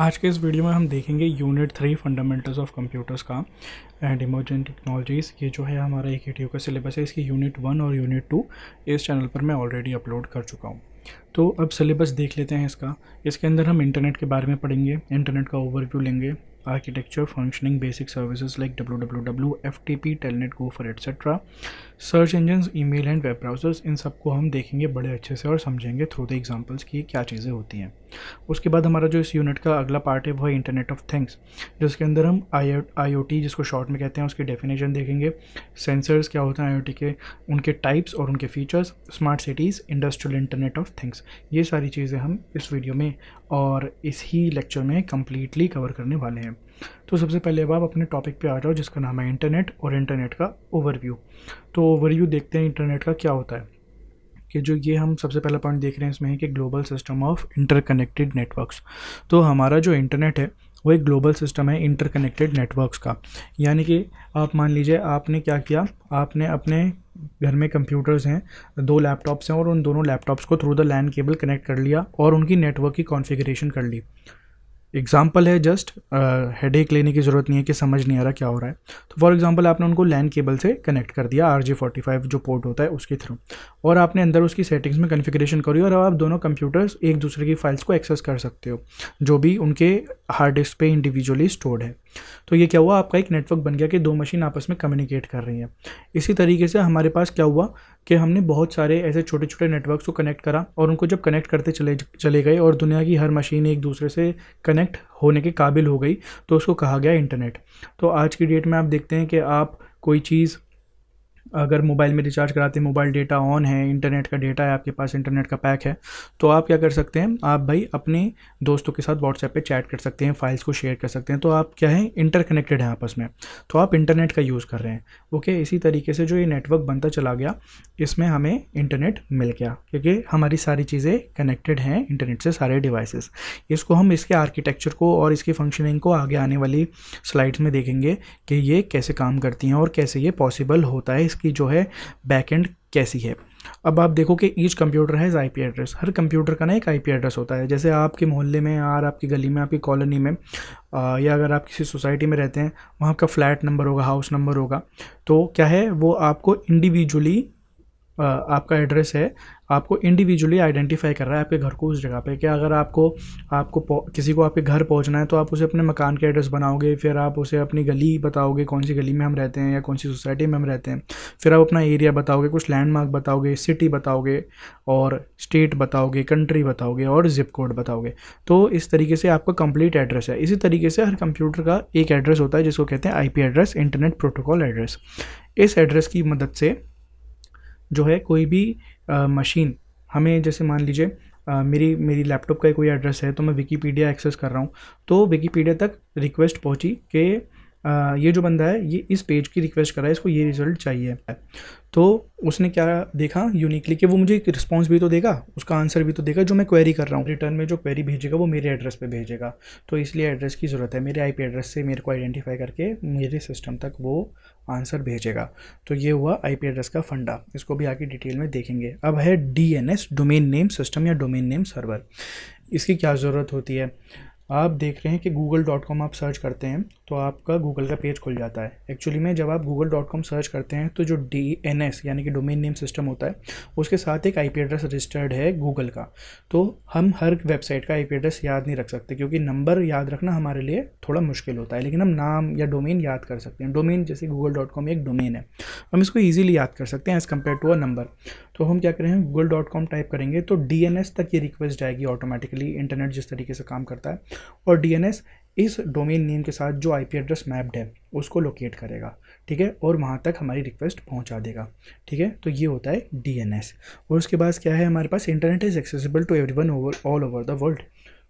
आज के इस वीडियो में हम देखेंगे unit three fundamentals of computers का एंड इमर्जेंट टेक्नोलॉजीज़ ये जो है हमारा एक ई का सिलेबस है इसकी यूनिट वन और यूनिट टू इस चैनल पर मैं ऑलरेडी अपलोड कर चुका हूँ तो अब सिलेबस देख लेते हैं इसका इसके अंदर हम इंटरनेट के बारे में पढ़ेंगे इंटरनेट का ओवरव्यू लेंगे architecture functioning basic services like W W W F T P telnet gopher etcetera search engine email and web browsers इन सबको हम देखेंगे बड़े अच्छे से और समझेंगे थ्रू द एग्जांपल्स की क्या चीज़ें होती हैं उसके बाद हमारा जो इस यूनिट का अगला पार्ट है वो है इंटरनेट ऑफ थिंग्स जिसके अंदर हम आई आई जिसको शॉर्ट में कहते हैं उसकी डेफिनेशन देखेंगे सेंसर्स क्या होते हैं आई के उनके टाइप्स और उनके features smart cities industrial internet of things ये सारी चीज़ें हम इस वीडियो में और इस ही लेक्चर में कम्प्लीटली कवर करने वाले हैं तो सबसे पहले अब आप अपने टॉपिक पे आ जाओ जिसका नाम है इंटरनेट और इंटरनेट का ओवरव्यू तो ओवरव्यू देखते हैं इंटरनेट का क्या होता है कि जो ये हम सबसे पहला पॉइंट देख रहे हैं इसमें है कि global system of interconnected networks तो हमारा जो इंटरनेट है वो एक ग्लोबल सिस्टम है इंटरकनेक्टेड नेटवर्क्स का यानी कि आप मान लीजिए आपने क्या किया आपने अपने घर में कंप्यूटर्स हैं दो लैपटॉप्स हैं और उन दोनों लैपटॉप्स को through the LAN cable connect कर लिया और उनकी नेटवर्क की कॉन्फ़िगरेशन कर ली एग्जाम्पल है जस्ट हेड एक लेने की ज़रूरत नहीं है कि समझ नहीं आ रहा क्या हो रहा है तो फॉर एग्जाम्पल आपने उनको लैन केबल से कनेक्ट कर दिया आर जी फोर्टी फाइव जो पोर्ट होता है उसके थ्रू और आपने अंदर उसकी सेटिंग्स में कन्फिग्रेशन करी और अब आप दोनों कंप्यूटर्स एक दूसरे की फाइल्स को एक्सेस कर सकते हो जो भी उनके हार्ड डिस्क पे इंडिविजुअली स्टोर्ड है तो ये क्या हुआ आपका एक नेटवर्क बन गया कि दो मशीन आपस में कम्युनिकेट कर रही हैं इसी तरीके से हमारे पास क्या हुआ कि हमने बहुत सारे ऐसे छोटे छोटे नेटवर्क्स को कनेक्ट करा और उनको जब कनेक्ट करते चले चले गए और दुनिया की हर मशीन एक दूसरे से कनेक्ट होने के काबिल हो गई तो उसको कहा गया इंटरनेट तो आज की डेट में आप देखते हैं कि आप कोई चीज़ अगर मोबाइल में रिचार्ज कराते हैं मोबाइल डेटा ऑन है इंटरनेट का डेटा है आपके पास इंटरनेट का पैक है तो आप क्या कर सकते हैं आप भाई अपने दोस्तों के साथ व्हाट्सएप पे चैट कर सकते हैं फाइल्स को शेयर कर सकते हैं तो आप क्या है इंटरकनेक्टेड हैं आपस में तो आप इंटरनेट का यूज़ कर रहे हैं ओके इसी तरीके से जो ये नेटवर्क बनता चला गया इसमें हमें इंटरनेट मिल गया क्योंकि हमारी सारी चीज़ें कनेक्टेड हैं इंटरनेट से सारे डिवाइसेस इसको हम इसके आर्किटेक्चर को और इसकी फंक्शनिंग को आगे आने वाली स्लाइड्स में देखेंगे कि ये कैसे काम करती हैं और कैसे ये पॉसिबल होता है इस इसकी जो है बैक एंड कैसी है अब आप देखो कि each computer has I P address हर कंप्यूटर का ना एक आई पी एड्रेस होता है जैसे आपके मोहल्ले में यार आपकी गली में आपकी कॉलोनी में आ, या अगर आप किसी सोसाइटी में रहते हैं वहाँ का फ्लैट नंबर होगा हाउस नंबर होगा तो क्या है वो आपको इंडिविजुअली आपका एड्रेस है आपको इंडिविजुअली आइडेंटिफाई कर रहा है आपके घर को उस जगह पे कि अगर आपको आपको किसी को आपके घर पहुंचना है तो आप उसे अपने मकान के एड्रेस बनाओगे फिर आप उसे अपनी गली बताओगे कौन सी गली में हम रहते हैं या कौन सी सोसाइटी में हम रहते हैं फिर आप अपना एरिया बताओगे कुछ लैंडमार्क बताओगे सिटी बताओगे और स्टेट बताओगे कंट्री बताओगे और जिप कोड बताओगे तो इस तरीके से आपका कंप्लीट एड्रेस है इसी तरीके से हर कंप्यूटर का एक एड्रेस होता है जिसको कहते हैं I address internet protocol address इस एड्रेस की मदद से जो है कोई भी मशीन हमें जैसे मान लीजिए मेरी मेरी लैपटॉप का कोई एड्रेस है तो मैं विकीपीडिया एक्सेस कर रहा हूँ तो विकीपीडिया तक रिक्वेस्ट पहुँची कि ये जो बंदा है ये इस पेज की रिक्वेस्ट कर रहा है इसको ये रिज़ल्ट चाहिए तो उसने क्या देखा यूनिकली कि वो मुझे एक रिस्पॉन्स भी तो देगा उसका आंसर भी तो देगा जो मैं क्वेरी कर रहा हूँ रिटर्न में जो क्वेरी भेजेगा वो मेरे एड्रेस पे भेजेगा तो इसलिए एड्रेस की ज़रूरत है मेरे आईपी एड्रेस से मेरे को आइडेंटिफाई करके मेरे सिस्टम तक वो आंसर भेजेगा तो ये हुआ आई एड्रेस का फंडा इसको भी आगे डिटेल में देखेंगे अब है डी डोमेन नेम सिस्टम या डोमेन नेम सर्वर इसकी क्या ज़रूरत होती है आप देख रहे हैं कि गूगल डॉट कॉम आप सर्च करते हैं तो आपका गूगल का पेज खुल जाता है एक्चुअली में जब आप गूगल डॉट कॉम सर्च करते हैं तो जो डी एन एस यानी कि डोमेन नेम सिस्टम होता है उसके साथ एक आई पी एड्रेस रजिस्टर्ड है गूगल का तो हम हर वेबसाइट का आई पी एड्रेस याद नहीं रख सकते क्योंकि नंबर याद रखना हमारे लिए थोड़ा मुश्किल होता है लेकिन हम नाम या डोमेन याद कर सकते हैं डोमेन जैसे गूगल डॉट कॉम एक डोमेन है हम इसको ईजिली याद कर सकते हैं as compare to a number तो हम क्या करें गूगल डॉट कॉम टाइप करेंगे तो डी एन एस तक ये रिक्वेस्ट जाएगी ऑटोमेटिकली इंटरनेट जिस तरीके से काम करता है और डी एन एस इस डोमेन नेम के साथ जो आईपी एड्रेस मैप्ड है उसको लोकेट करेगा ठीक है और वहाँ तक हमारी रिक्वेस्ट पहुँचा देगा ठीक है तो ये होता है डीएनएस और उसके बाद क्या है हमारे पास internet is accessible to everyone over all over the world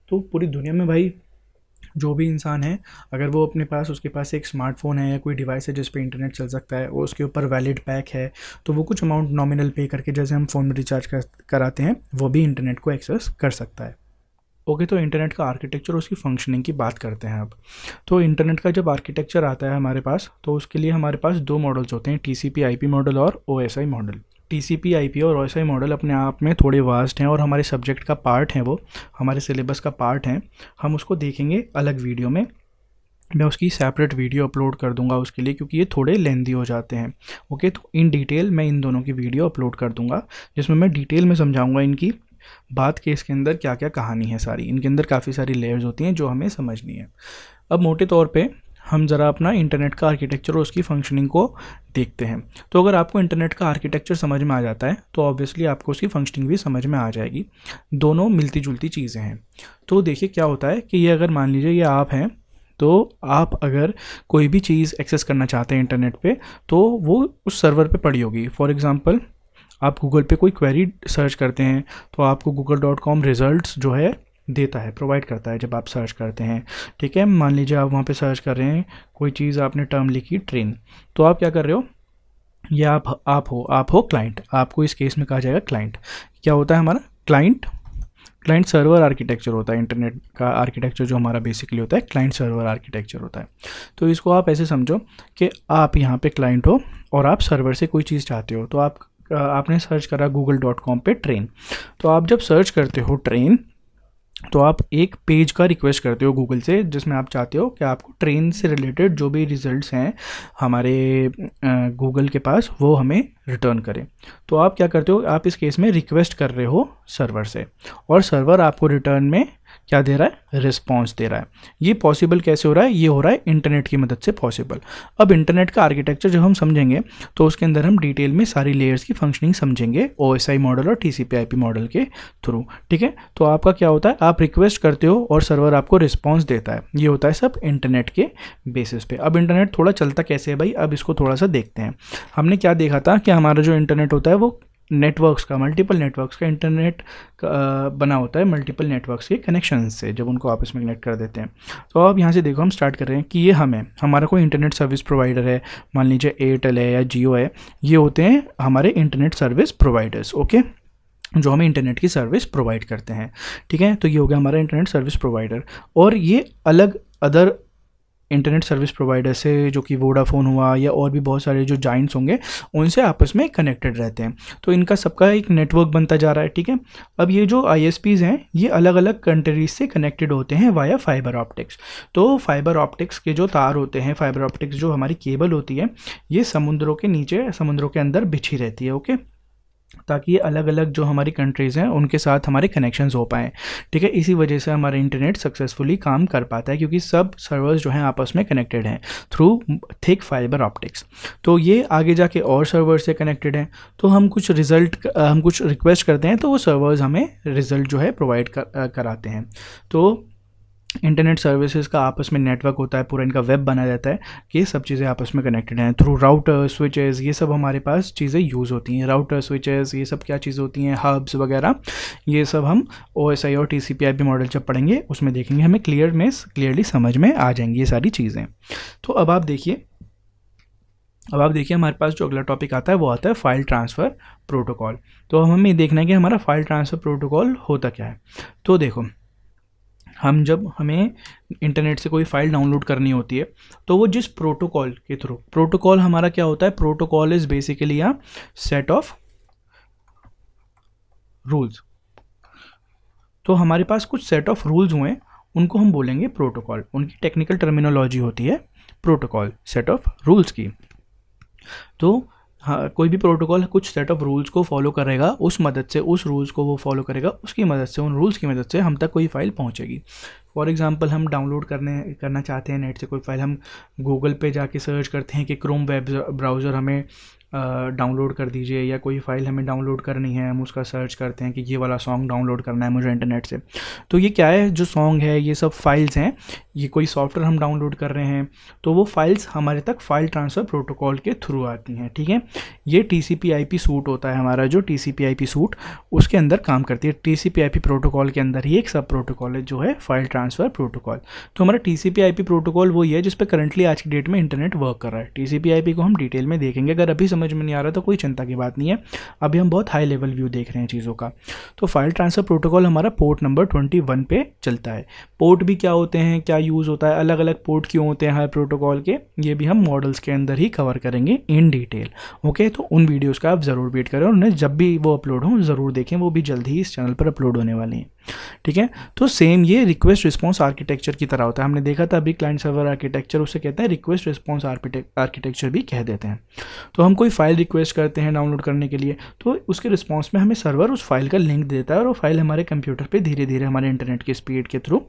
तो पूरी दुनिया में भाई जो भी इंसान है अगर वो अपने पास उसके पास एक स्मार्टफोन है या कोई डिवाइस है जिस पे इंटरनेट चल सकता है और उसके ऊपर वैलिड पैक है तो वो कुछ अमाउंट नॉमिनल पे करके जैसे हम फ़ोन में रिचार्ज कर, कराते हैं वो भी इंटरनेट को एक्सेस कर सकता है ओके तो इंटरनेट का आर्किटेक्चर उसकी फंक्शनिंग की बात करते हैं अब तो इंटरनेट का जब आर्किटेक्चर आता है हमारे पास तो उसके लिए हमारे पास दो मॉडल्स होते हैं टी मॉडल और O model T C P I P और ओ एस आई मॉडल अपने आप में थोड़े वास्ट हैं और हमारे सब्जेक्ट का पार्ट हैं वो हमारे सिलेबस का पार्ट हैं हम उसको देखेंगे अलग वीडियो में मैं उसकी सेपरेट वीडियो अपलोड कर दूंगा उसके लिए क्योंकि ये थोड़े लेंदी हो जाते हैं ओके तो इन डिटेल मैं इन दोनों की वीडियो अपलोड कर दूंगा जिसमें मैं डिटेल में समझाऊंगा इनकी बात के इसके अंदर क्या क्या कहानी है सारी इनके अंदर काफ़ी सारी लेयर्स होती हैं जो हमें समझनी है अब मोटे तौर पर हम ज़रा अपना इंटरनेट का आर्किटेक्चर और उसकी फंक्शनिंग को देखते हैं तो अगर आपको इंटरनेट का आर्किटेक्चर समझ में आ जाता है तो ऑब्वियसली आपको उसकी फंक्शनिंग भी समझ में आ जाएगी दोनों मिलती जुलती चीज़ें हैं तो देखिए क्या होता है कि ये अगर मान लीजिए ये आप हैं तो आप अगर कोई भी चीज़ एक्सेस करना चाहते हैं इंटरनेट पे तो वो उस सर्वर पे पड़ी होगी फॉर एग्ज़ाम्पल आप गूगल पे कोई क्वेरी सर्च करते हैं तो आपको गूगल डॉट कॉम रिज़ल्ट जो है देता है प्रोवाइड करता है जब आप सर्च करते हैं ठीक है मान लीजिए आप वहाँ पे सर्च कर रहे हैं कोई चीज़ आपने टर्म लिखी ट्रेन तो आप क्या कर रहे हो या आप आप हो आप हो क्लाइंट आपको इस केस में कहा जाएगा क्लाइंट क्या होता है हमारा क्लाइंट क्लाइंट सर्वर आर्किटेक्चर होता है इंटरनेट का आर्किटेक्चर जो हमारा बेसिकली होता है क्लाइंट सर्वर आर्किटेक्चर होता है तो इसको आप ऐसे समझो कि आप यहाँ पे क्लाइंट हो और आप सर्वर से कोई चीज़ चाहते हो तो आप आपने सर्च करा गूगल डॉट कॉम पर ट्रेन तो आप जब सर्च करते हो ट्रेन तो आप एक पेज का रिक्वेस्ट करते हो गूगल से जिसमें आप चाहते हो कि आपको ट्रेन से रिलेटेड जो भी रिजल्ट्स हैं हमारे गूगल के पास वो हमें रिटर्न करें तो आप क्या करते हो आप इस केस में रिक्वेस्ट कर रहे हो सर्वर से और सर्वर आपको रिटर्न में क्या दे रहा है रिस्पॉन्स दे रहा है ये पॉसिबल कैसे हो रहा है ये हो रहा है इंटरनेट की मदद से पॉसिबल अब इंटरनेट का आर्किटेक्चर जब हम समझेंगे तो उसके अंदर हम डिटेल में सारी लेयर्स की फंक्शनिंग समझेंगे ओ मॉडल और टी सी मॉडल के थ्रू ठीक है तो आपका क्या होता है आप रिक्वेस्ट करते हो और सर्वर आपको रिस्पॉन्स देता है ये होता है सब इंटरनेट के बेसिस पे अब इंटरनेट थोड़ा चलता कैसे है भाई अब इसको थोड़ा सा देखते हैं हमने क्या देखा था कि हमारा जो इंटरनेट होता है वो नेटवर्क्स का मल्टीपल नेटवर्क्स का इंटरनेट बना होता है मल्टीपल नेटवर्क्स के कनेक्शन से जब उनको आपस में कनेक्ट कर देते हैं तो अब यहाँ से देखो हम स्टार्ट कर रहे हैं कि ये हमें हमारा कोई इंटरनेट सर्विस प्रोवाइडर है मान लीजिए एयरटेल है या जियो है ये होते हैं हमारे इंटरनेट सर्विस प्रोवाइडर्स ओके जो हमें इंटरनेट की सर्विस प्रोवाइड करते हैं ठीक है तो ये हो गया हमारा इंटरनेट सर्विस प्रोवाइडर और ये अलग अदर इंटरनेट सर्विस प्रोवाइडर से जो कि वोडाफोन हुआ या और भी बहुत सारे जो जाइंट्स होंगे उनसे आपस में कनेक्टेड रहते हैं तो इनका सबका एक नेटवर्क बनता जा रहा है ठीक है अब ये जो आई हैं ये अलग अलग कंट्रीज से कनेक्टेड होते हैं वाया फाइबर ऑप्टिक्स तो फाइबर ऑप्टिक्स के जो तार होते हैं फाइबर ऑप्टिक्स जो हमारी केबल होती है ये समुद्रों के नीचे समुद्रों के अंदर बिछी रहती है ओके ताकि अलग अलग जो हमारी कंट्रीज़ हैं उनके साथ हमारे कनेक्शन हो पाएँ ठीक है इसी वजह से हमारा इंटरनेट सक्सेसफुली काम कर पाता है क्योंकि सब सर्वर्स जो हैं आपस में कनेक्टेड हैं थ्रू थिक फाइबर ऑप्टिक्स तो ये आगे जाके और सर्वर से कनेक्टेड हैं तो हम कुछ रिज़ल्ट हम कुछ रिक्वेस्ट करते हैं तो वो सर्वर्स हमें रिज़ल्ट जो है प्रोवाइड कर, कराते हैं तो इंटरनेट सर्विसेज का आपस में नेटवर्क होता है पूरा इनका वेब बना जाता है ये सब चीज़ें आपस में कनेक्टेड हैं थ्रू राउटर स्विचेस ये सब हमारे पास चीज़ें यूज़ होती हैं राउटर स्विचेस ये सब क्या चीज़ें होती हैं हब्स वगैरह ये सब हम ओ एस आई और T C P I P model जब पढ़ेंगे उसमें देखेंगे हमें क्लियर में क्लियरली समझ में आ जाएंगी ये सारी चीज़ें तो अब आप देखिए अब आप देखिए हमारे पास जो अगला टॉपिक आता है वो आता है फाइल ट्रांसफ़र प्रोटोकॉल तो अब हमें देखना है कि हमारा फाइल ट्रांसफ़र प्रोटोकॉल होता क्या है तो देखो हम जब हमें इंटरनेट से कोई फाइल डाउनलोड करनी होती है तो वो जिस प्रोटोकॉल के थ्रू प्रोटोकॉल हमारा क्या होता है protocol is basically a set of rules तो हमारे पास कुछ सेट ऑफ रूल्स हुए उनको हम बोलेंगे प्रोटोकॉल उनकी टेक्निकल टर्मिनोलॉजी होती है प्रोटोकॉल सेट ऑफ रूल्स की तो हाँ कोई भी प्रोटोकॉल कुछ सेट ऑफ रूल्स को फॉलो करेगा उस मदद से उस रूल्स को वो फॉलो करेगा उसकी मदद से उन रूल्स की मदद से हम तक कोई फाइल पहुंचेगी फॉर एग्ज़ाम्पल हम डाउनलोड करने करना चाहते हैं नेट से कोई फाइल हम गूगल पे जाके सर्च करते हैं कि क्रोम वेब ब्राउज़र हमें डाउनलोड कर दीजिए या कोई फ़ाइल हमें डाउनलोड करनी है हम उसका सर्च करते हैं कि ये वाला सॉन्ग डाउनलोड करना है मुझे इंटरनेट से तो ये क्या है जो सॉन्ग है ये सब फाइल्स हैं ये कोई सॉफ्टवेयर हम डाउनलोड कर रहे हैं तो वो फाइल्स हमारे तक फाइल ट्रांसफ़र प्रोटोकॉल के थ्रू आती हैं ठीक है ये T C P I P suite होता है हमारा जो T C P I P suite उसके अंदर काम करती है T C P I P protocol के अंदर ही एक सब प्रोटोकॉल है जो है फाइल ट्रांसफ़र प्रोटोकॉल तो हमारा T C P I P protocol वही है जिस पर करंटली आज की डेट में इंटरनेट वर्क कर रहा है T C P I P को हम डिटेल में देखेंगे अगर अभी समझ समझ में नहीं आ रहा तो कोई चिंता की बात नहीं है अभी हम बहुत हाई लेवल व्यू देख रहे हैं चीज़ों का तो फाइल ट्रांसफ़र प्रोटोकॉल हमारा पोर्ट नंबर ट्वेंटी वन पे चलता है पोर्ट भी क्या होते हैं क्या यूज़ होता है अलग अलग पोर्ट क्यों होते हैं हर प्रोटोकॉल के ये भी हम मॉडल्स के अंदर ही कवर करेंगे इन डिटेल ओके तो उन वीडियोज़ का आप ज़रूर वेट करें और उन्हें जब भी वो अपलोड हों ज़रूर देखें वो भी जल्द ही इस चैनल पर अपलोड होने वाले हैं ठीक है तो सेम ये रिक्वेस्ट रिस्पॉन्स आर्किटेक्चर की तरह होता है हमने देखा था अभी क्लाइंट सर्वर आर्किटेक्चर उसे कहते हैं रिक्वेस्ट रिस्पॉन्स आर्किटेक्चर भी कह देते हैं तो हम कोई फाइल रिक्वेस्ट करते हैं डाउनलोड करने के लिए तो उसके रिस्पॉन्स में हमें सर्वर उस फाइल का लिंक देता है और वो फाइल हमारे कंप्यूटर पर धीरे धीरे हमारे इंटरनेट की स्पीड के थ्रू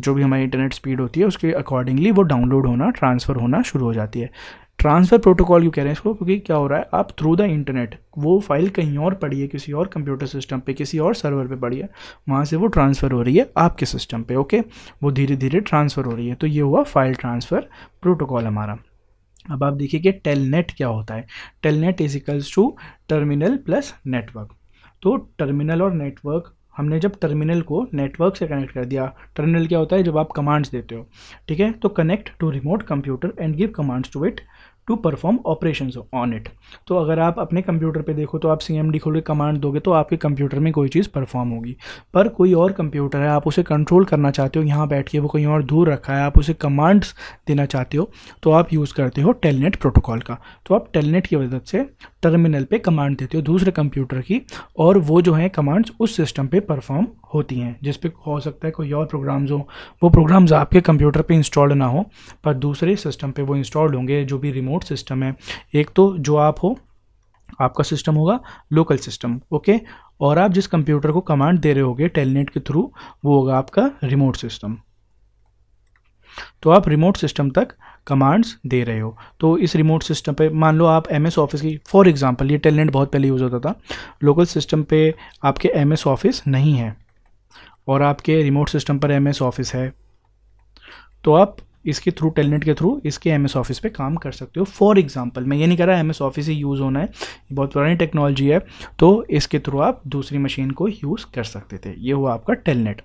जो भी हमारी इंटरनेट स्पीड होती है उसके अकॉर्डिंगली वो डाउनलोड होना ट्रांसफ़र होना शुरू हो जाती है ट्रांसफ़र प्रोटोकॉल क्यों कह रहे हैं इसको क्योंकि क्या हो रहा है आप थ्रू द इंटरनेट वो फाइल कहीं और पड़ी है किसी और कंप्यूटर सिस्टम पे किसी और सर्वर पे पड़ी है वहाँ से वो ट्रांसफ़र हो रही है आपके सिस्टम पे ओके वो धीरे धीरे ट्रांसफ़र हो रही है तो ये हुआ फाइल ट्रांसफ़र प्रोटोकॉल हमारा अब आप देखिए कि टेलनेट क्या होता है telnet is equals to terminal plus network तो टर्मिनल और नेटवर्क हमने जब टर्मिनल को नेटवर्क से कनेक्ट कर दिया टर्मिनल क्या होता है जब आप कमांड्स देते हो ठीक है तो connect to remote computer and give commands to it to perform operation on it तो अगर आप अपने कंप्यूटर पे देखो तो आप सी एम डी खोल के कमांड दोगे तो आपके कंप्यूटर में कोई चीज़ परफॉर्म होगी पर कोई और कंप्यूटर है आप उसे कंट्रोल करना चाहते हो यहाँ बैठ के वो कहीं और दूर रखा है आप उसे कमांड्स देना चाहते हो तो आप यूज़ करते हो टेलनेट प्रोटोकॉल का तो आप टेलनेट की मदद से टर्मिनल पे कमांड देते हो दूसरे कंप्यूटर की और वो जो है कमांड्स उस सिस्टम पे परफॉर्म होती हैं जिस पे हो सकता है कोई और प्रोग्राम्स हो वो प्रोग्राम्स आपके कंप्यूटर पे इंस्टॉल ना हो पर दूसरे सिस्टम पे वो इंस्टॉल होंगे जो भी रिमोट रिमोट सिस्टम है एक तो जो आप हो आपका सिस्टम होगा लोकल सिस्टम ओके और आप जिस कंप्यूटर को कमांड दे रहे होगे टेलनेट के थ्रू वो होगा आपका रिमोट सिस्टम तो आप रिमोट सिस्टम तक कमांड्स दे रहे हो तो इस रिमोट सिस्टम पे मान लो आप एम एस ऑफिस की फॉर एग्जांपल ये टेलनेट बहुत पहले यूज़ होता था लोकल सिस्टम पे आपके एम एस ऑफिस नहीं है और आपके रिमोट सिस्टम पर एम एस ऑफिस है तो आप इसके थ्रू टेलनेट के थ्रू इसके एम एस ऑफिस पर काम कर सकते हो फॉर एग्जाम्पल मैं ये नहीं कह रहा एम एस ऑफिस ही यूज़ होना है बहुत पुरानी टेक्नोलॉजी है तो इसके थ्रू आप दूसरी मशीन को यूज़ कर सकते थे ये हुआ आपका टेलनेट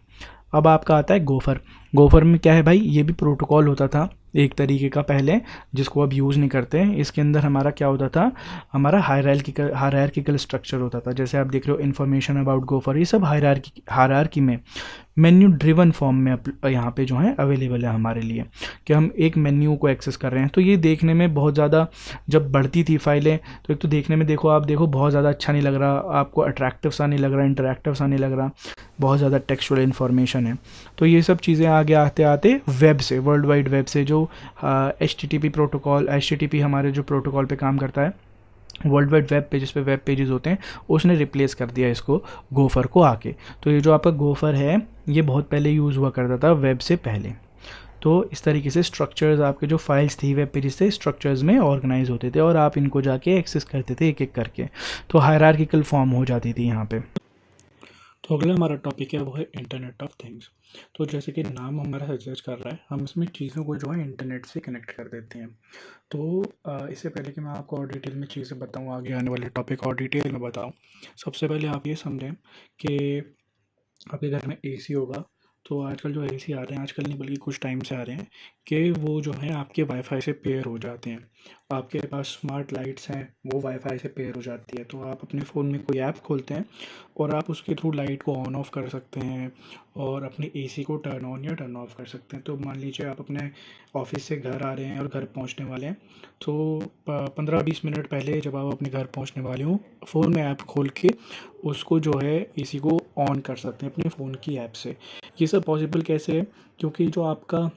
अब आपका आता है गोफर गोफर में क्या है भाई ये भी प्रोटोकॉल होता था एक तरीके का पहले जिसको अब यूज़ नहीं करते हैं इसके अंदर हमारा क्या होता था हमारा हायरार्किकल हायरार्किकल स्ट्रक्चर होता था जैसे आप देख रहे हो इन्फॉर्मेशन अबाउट गोफर ये सब हायरार्की हायरार्की में मेन्यू ड्रिवन फॉर्म में यहाँ पे जो है अवेलेबल है हमारे लिए कि हम एक मेन्यू को एक्सेस कर रहे हैं तो ये देखने में बहुत ज़्यादा जब बढ़ती थी फाइलें तो एक तो देखने में देखो आप देखो बहुत ज़्यादा अच्छा नहीं लग रहा आपको अट्रैक्टिव सा नहीं लग रहा इंटरेक्टिव सा नहीं लग रहा बहुत ज़्यादा टेक्सुअल इन्फॉर्मेशन है तो ये सब चीज़ें आगे आते आते वेब से वर्ल्ड वाइड वेब से जो एच टी प्रोटोकॉल एच हमारे जो प्रोटोकॉल पर काम करता है वर्ल्ड वाइड वेब पेजेस पे वेब पेजेस होते हैं उसने रिप्लेस कर दिया इसको गोफर को आके तो ये जो आपका गोफर है ये बहुत पहले यूज़ हुआ करता था वेब से पहले तो इस तरीके से स्ट्रक्चर्स आपके जो फाइल्स थी वेब पेजेस थे स्ट्रक्चर्स में ऑर्गेनाइज होते थे और आप इनको जाके एक्सेस करते थे एक एक करके तो हायरार्किकल फॉर्म हो जाती थी यहाँ पे तो अगला हमारा टॉपिक है वो है इंटरनेट ऑफ थिंग्स तो जैसे कि नाम हमारा सजेस्ट कर रहा है हम इसमें चीज़ों को जो है इंटरनेट से कनेक्ट कर देते हैं तो इससे पहले कि मैं आपको और डिटेल में चीज़ें बताऊँ आगे आने वाले टॉपिक और डिटेल में बताऊँ सबसे पहले आप ये समझें कि आपके घर में ए होगा तो आजकल जो ए आ रहे हैं आजकल नहीं बल्कि कुछ टाइम से आ रहे हैं कि वो जो है आपके वाईफाई से पेयर हो जाते हैं आपके पास स्मार्ट लाइट्स हैं वो वाईफाई से पेयर हो जाती है तो आप अपने फ़ोन में कोई ऐप खोलते हैं और आप उसके थ्रू लाइट को ऑन ऑफ़ कर सकते हैं और अपने एसी को टर्न ऑन या टर्न ऑफ़ कर सकते हैं तो मान लीजिए आप अपने ऑफिस से घर आ रहे हैं और घर पहुंचने वाले हैं तो पंद्रह बीस मिनट पहले जब आप अपने घर पहुंचने वाले हों फ़ोन में ऐप खोल के उसको जो है ए को ऑन कर सकते हैं अपने फ़ोन की ऐप से ये सब पॉसिबल कैसे है क्योंकि जो आपका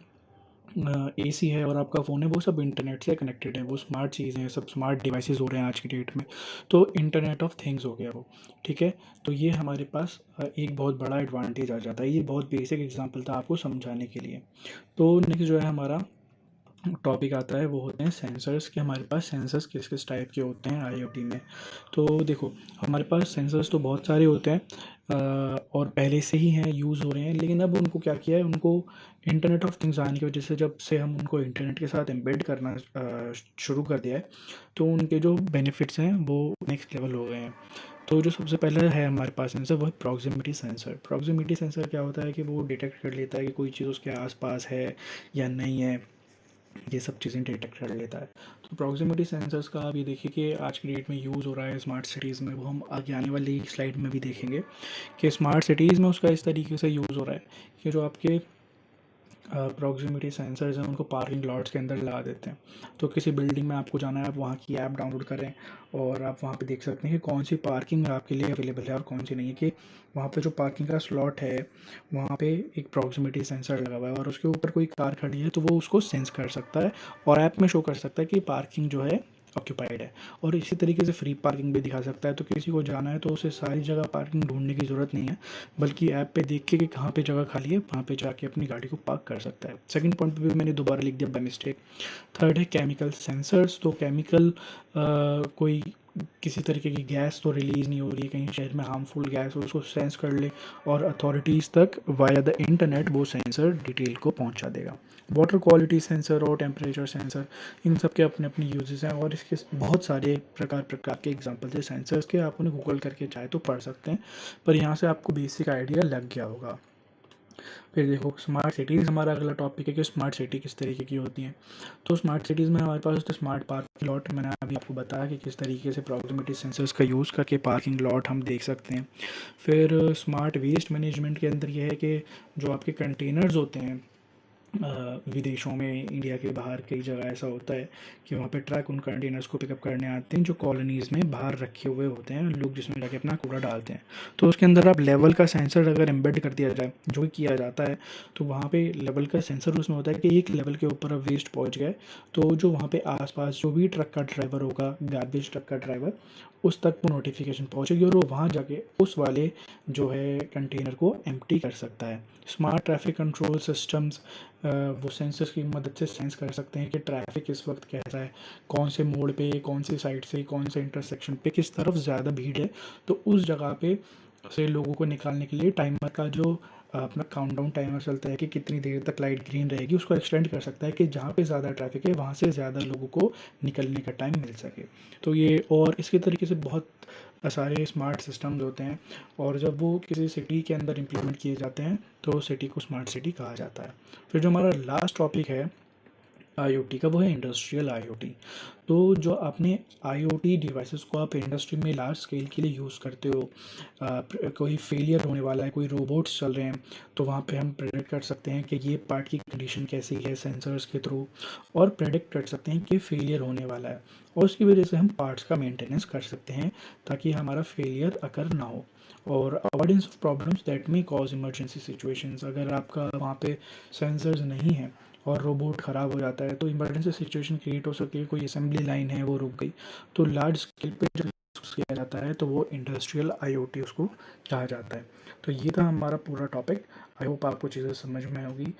ए सी है और आपका फ़ोन है वो सब इंटरनेट से कनेक्टेड है वो स्मार्ट चीज़ें हैं सब स्मार्ट डिवाइसेस हो रहे हैं आज की डेट में तो इंटरनेट ऑफ थिंग्स हो गया वो ठीक है तो ये हमारे पास एक बहुत बड़ा एडवांटेज आ जाता है ये बहुत बेसिक एग्जांपल था आपको समझाने के लिए तो नेक्स्ट जो है हमारा टॉपिक आता है वो होते हैं सेंसर्स के हमारे पास सेंसर्स किस किस टाइप के होते हैं आईओटी में तो देखो हमारे पास सेंसर्स तो बहुत सारे होते हैं और पहले से ही हैं यूज़ हो रहे हैं लेकिन अब उनको क्या किया है उनको इंटरनेट ऑफ थिंग्स आने की वजह से जब से हम उनको इंटरनेट के साथ एम्बेड करना शुरू कर दिया है तो उनके जो बेनिफिट्स हैं वो नेक्स्ट लेवल हो गए हैं तो जो सबसे पहले है हमारे पास सेंसर वो है प्रॉक्सिमिटी सेंसर प्रॉक्सिमिटी सेंसर क्या होता है कि वो डिटेक्ट कर लेता है कि कोई चीज़ उसके आसपास है या नहीं है ये सब चीज़ें डिटेक्ट कर लेता है तो प्रॉक्सिमिटी सेंसर्स का आप ये देखिए कि आज की डेट में यूज़ हो रहा है स्मार्ट सिटीज़ में वो हम आगे आने वाली स्लाइड में भी देखेंगे कि स्मार्ट सिटीज़ में उसका इस तरीके से यूज़ हो रहा है कि जो आपके प्रॉक्सिमिटी सेंसर्स हैं उनको पार्किंग लॉट्स के अंदर लगा देते हैं तो किसी बिल्डिंग में आपको जाना है आप वहाँ की ऐप डाउनलोड करें और आप वहाँ पे देख सकते हैं कि कौन सी पार्किंग आपके लिए अवेलेबल है और कौन सी नहीं है कि वहाँ पे जो पार्किंग का स्लॉट है वहाँ पे एक प्रॉक्सिमिटी सेंसर लगा हुआ है और उसके ऊपर कोई कार खड़ी है तो वो उसको सेंस कर सकता है और ऐप में शो कर सकता है कि पार्किंग जो है ऑक्यूपाइड है और इसी तरीके से फ्री पार्किंग भी दिखा सकता है तो किसी को जाना है तो उसे सारी जगह पार्किंग ढूंढने की ज़रूरत नहीं है बल्कि ऐप पे देख के कि कहाँ पे जगह खाली है वहाँ पे जाके अपनी गाड़ी को पार्क कर सकता है सेकंड पॉइंट पे भी मैंने दोबारा लिख दिया बाई मिस्टेक थर्ड है केमिकल सेंसर्स तो केमिकल कोई किसी तरीके की गैस तो रिलीज़ नहीं हो रही है कहीं शहर में हार्मफुल गैस हो उसको सेंस कर ले और अथॉरिटीज़ तक वाया द इंटरनेट वो सेंसर डिटेल को पहुंचा देगा वाटर क्वालिटी सेंसर और टेम्परेचर सेंसर इन सब के अपने अपने यूजेस हैं और इसके बहुत सारे प्रकार प्रकार के एग्जाम्पल हैं सेंसर्स के आप उन्हें गूगल करके चाहे तो पढ़ सकते हैं पर यहाँ से आपको बेसिक आइडिया लग गया होगा फिर देखो स्मार्ट सिटीज़ हमारा अगला टॉपिक है कि स्मार्ट सिटी किस तरीके की होती हैं तो स्मार्ट सिटीज़ में हमारे पास तो स्मार्ट पार्किंग लॉट मैंने अभी आपको बताया कि किस तरीके से प्रॉक्सिमिटी सेंसर्स का यूज़ करके पार्किंग लॉट हम देख सकते हैं फिर स्मार्ट वेस्ट मैनेजमेंट के अंदर यह है कि जो आपके कंटेनर्स होते हैं विदेशों में इंडिया के बाहर कई जगह ऐसा होता है कि वहाँ पे ट्रक उन कंटेनर्स को पिकअप करने आते हैं जो कॉलोनीज़ में बाहर रखे हुए होते हैं लोग जिसमें जाके अपना कूड़ा डालते हैं तो उसके अंदर आप लेवल का सेंसर अगर एम्बेड कर दिया जाए जो कि किया जाता है तो वहाँ पर लेवल का सेंसर उसमें होता है कि एक लेवल के ऊपर अब वेस्ट पहुँच गए तो जो वहाँ पर आसपास जो भी ट्रक का ड्राइवर होगा गार्बेज ट्रक का ड्राइवर उस तक वो नोटिफिकेशन पहुँचेगी और वो वहाँ जाके उस वाले जो है कंटेनर को एम्प्टी कर सकता है स्मार्ट ट्रैफिक कंट्रोल सिस्टम्स वो सेंसर्स की मदद से सेंस कर सकते हैं कि ट्रैफिक इस वक्त कैसा है कौन से मोड़ पे कौन सी साइड से कौन से इंटरसेक्शन पे किस तरफ ज़्यादा भीड़ है तो उस जगह पे से लोगों को निकालने के लिए टाइमर का जो अपना काउंटडाउन टाइमर चलता है कि कितनी देर तक लाइट ग्रीन रहेगी उसको एक्सटेंड कर सकता है कि जहाँ पे ज़्यादा ट्रैफिक है वहाँ से ज़्यादा लोगों को निकलने का टाइम मिल सके तो ये और इसके तरीके से बहुत सारे स्मार्ट सिस्टम्स होते हैं और जब वो किसी सिटी के अंदर इम्प्लीमेंट किए जाते हैं तो सिटी को स्मार्ट सिटी कहा जाता है फिर जो हमारा लास्ट टॉपिक है आईओटी का वो है इंडस्ट्रियल आईओटी तो जो आपने आईओटी डिवाइसेस को आप इंडस्ट्री में लार्ज स्केल के लिए यूज़ करते हो आ, कोई फेलियर होने वाला है कोई रोबोट्स चल रहे हैं तो वहाँ पे हम प्रेडिक्ट कर सकते हैं कि ये पार्ट की कंडीशन कैसी है सेंसर्स के थ्रू और प्रेडिक्ट कर सकते हैं कि फेलियर होने वाला है और उसकी वजह से हम पार्ट्स का मेंटेनेंस कर सकते हैं ताकि हमारा फेलियर अकर ना हो और avoidance of problems that may cause emergency situations अगर आपका वहाँ पे सेंसर्स नहीं है और रोबोट ख़राब हो जाता है तो इमरजेंसी सिचुएशन क्रिएट हो सके कोई असेंबली लाइन है वो रुक गई तो लार्ज स्केल पे जो किया जाता है तो वो इंडस्ट्रियल टी उसको कहा जाता है तो ये था हमारा पूरा टॉपिक आई होप आपको चीज़ें समझ में होगी